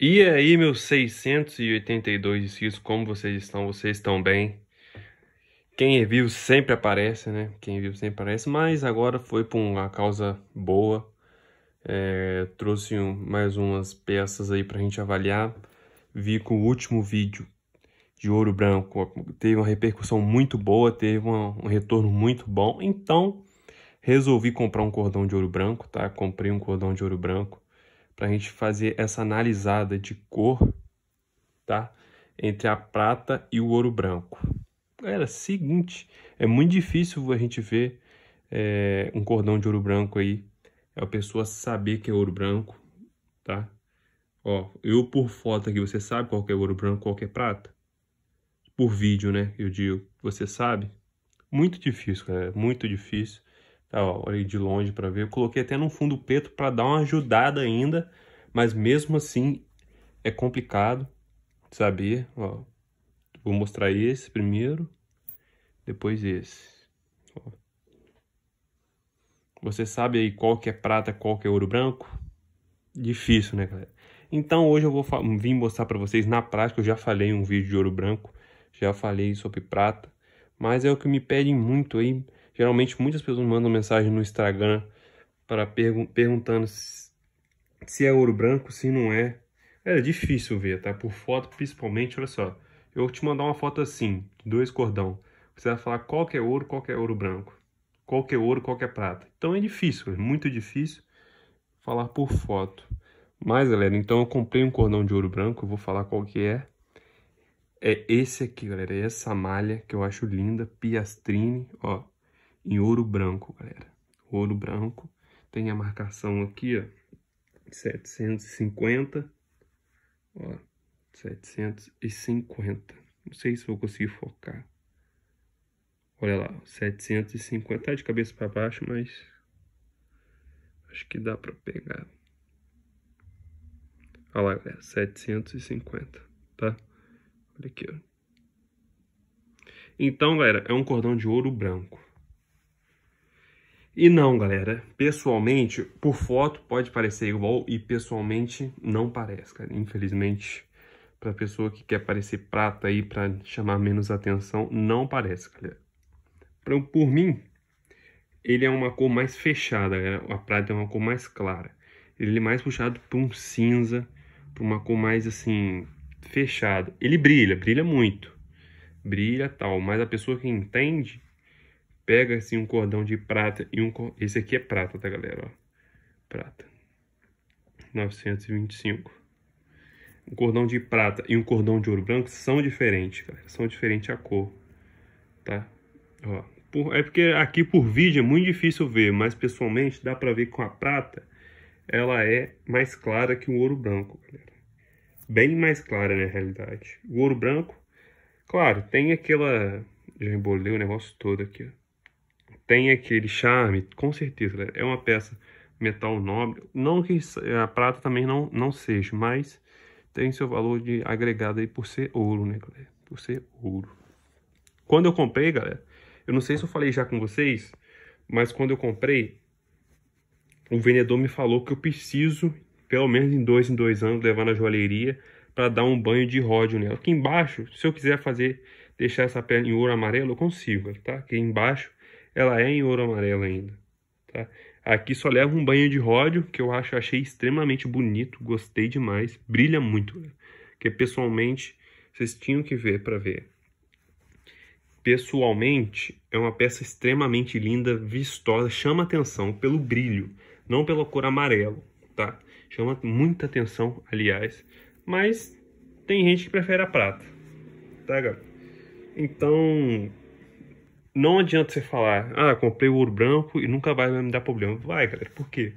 E aí, meus 682 inscritos, como vocês estão? Vocês estão bem? Quem é viu sempre aparece, né? Quem é viu sempre aparece, mas agora foi por uma causa boa. É, trouxe um, mais umas peças aí pra gente avaliar. Vi que o último vídeo de Ouro Branco teve uma repercussão muito boa, teve uma, um retorno muito bom. Então, resolvi comprar um cordão de ouro branco, tá? Comprei um cordão de ouro branco para a gente fazer essa analisada de cor, tá? Entre a prata e o ouro branco. Galera, seguinte, é muito difícil a gente ver é, um cordão de ouro branco aí, é a pessoa saber que é ouro branco, tá? Ó, eu por foto aqui, você sabe qual é ouro branco, qual é prata? Por vídeo, né? Eu digo, você sabe? Muito difícil, galera, muito difícil. Tá, ó, olhei de longe para ver. Eu coloquei até no fundo preto para dar uma ajudada ainda, mas mesmo assim é complicado saber. Ó, vou mostrar esse primeiro, depois esse. Ó. Você sabe aí qual que é prata, qual que é ouro branco? Difícil, né, galera? Então hoje eu vou vim mostrar para vocês na prática. Eu já falei em um vídeo de ouro branco, já falei sobre prata, mas é o que me pedem muito aí Geralmente muitas pessoas mandam mensagem no Instagram para perguntando se, é ouro branco, se não é. É difícil ver, tá? Por foto, principalmente, olha só. Eu vou te mandar uma foto assim, dois cordão. Você vai falar qual que é ouro, qual que é ouro branco. Qual que é ouro, qual que é prata. Então é difícil, é muito difícil falar por foto. Mas, galera, então eu comprei um cordão de ouro branco, eu vou falar qual que é. É esse aqui, galera, é essa malha que eu acho linda, piastrine, ó em ouro branco, galera. Ouro branco. Tem a marcação aqui, ó. 750. Ó, 750. Não sei se vou conseguir focar. Olha lá, 750. Tá de cabeça para baixo, mas... Acho que dá para pegar. Olha lá, galera. 750, tá? Olha aqui, ó. Então, galera, é um cordão de ouro branco. E não, galera, pessoalmente, por foto pode parecer igual e pessoalmente não parece, cara. Infelizmente, pra pessoa que quer parecer prata aí, pra chamar menos atenção, não parece, galera. Pra, por mim, ele é uma cor mais fechada, galera. A prata é uma cor mais clara. Ele é mais puxado pra um cinza, pra uma cor mais, assim, fechada. Ele brilha, brilha muito. Brilha tal, mas a pessoa que entende Pega assim um cordão de prata e um esse aqui é prata, tá galera, ó. Prata. 925. Um cordão de prata e um cordão de ouro branco são diferentes, galera. São diferentes a cor, tá? Ó, por, é porque aqui por vídeo é muito difícil ver, mas pessoalmente dá pra ver com a prata ela é mais clara que o ouro branco, galera. Bem mais clara, na né, realidade. O ouro branco, claro, tem aquela... Já embolei o negócio todo aqui, ó tem aquele charme, com certeza, galera. Né? É uma peça metal nobre. Não que a prata também não, não seja, mas tem seu valor de agregado aí por ser ouro, né, galera? Por ser ouro. Quando eu comprei, galera, eu não sei se eu falei já com vocês, mas quando eu comprei, o vendedor me falou que eu preciso, pelo menos em dois em dois anos, levar na joalheria para dar um banho de ródio nela. Aqui embaixo, se eu quiser fazer, deixar essa pele em ouro amarelo, eu consigo, tá? Aqui embaixo ela é em ouro amarelo ainda. Tá? Aqui só leva um banho de ródio, que eu acho achei extremamente bonito, gostei demais, brilha muito. Né? Que pessoalmente, vocês tinham que ver para ver. Pessoalmente, é uma peça extremamente linda, vistosa, chama atenção pelo brilho, não pela cor amarelo, tá? Chama muita atenção, aliás, mas tem gente que prefere a prata, tá, galera? Então, não adianta você falar, ah, comprei ouro branco e nunca vai me dar problema. Vai, galera, por quê?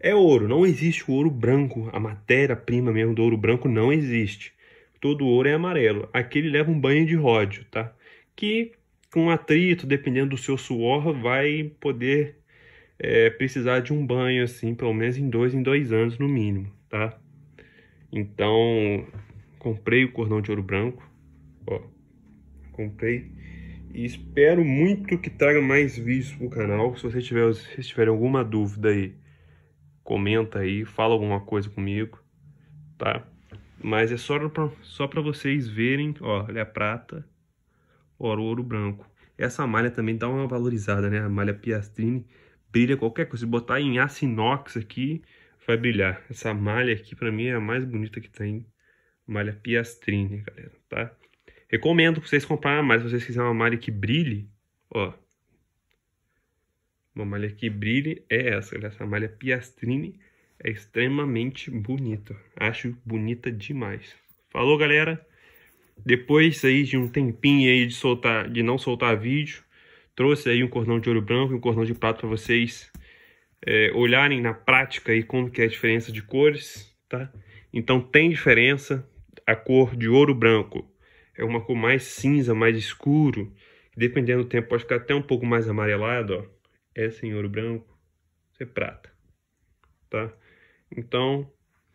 É ouro, não existe o ouro branco. A matéria-prima mesmo do ouro branco não existe. Todo ouro é amarelo. Aqui ele leva um banho de ródio, tá? Que com atrito, dependendo do seu suor, vai poder é, precisar de um banho, assim, pelo menos em dois em dois anos no mínimo, tá? Então, comprei o cordão de ouro branco, ó, comprei e espero muito que traga mais vídeos pro canal. Se vocês tiverem, se tiver alguma dúvida aí, comenta aí, fala alguma coisa comigo, tá? Mas é só pra, só pra vocês verem, ó, olha a prata, ó, o ouro branco. Essa malha também dá uma valorizada, né? A malha piastrine brilha qualquer coisa. Se botar em aço inox aqui, vai brilhar. Essa malha aqui, pra mim, é a mais bonita que tem. Malha piastrine, galera, tá? Recomendo pra vocês comprarem, mas se vocês quiserem uma malha que brilhe, ó. Uma malha que brilhe é essa, essa malha Piastrine é extremamente bonita. Acho bonita demais. Falou, galera. Depois aí de um tempinho aí de soltar, de não soltar vídeo, trouxe aí um cordão de ouro branco e um cordão de prata para vocês é, olharem na prática aí como que é a diferença de cores, tá? Então tem diferença a cor de ouro branco é uma cor mais cinza, mais escuro. Dependendo do tempo, pode ficar até um pouco mais amarelado, ó. É, Essa ouro branco, é prata, tá? Então,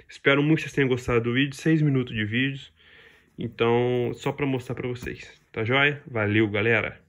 espero muito que vocês tenham gostado do vídeo. 6 minutos de vídeo. Então, só para mostrar para vocês. Tá joia? Valeu, galera!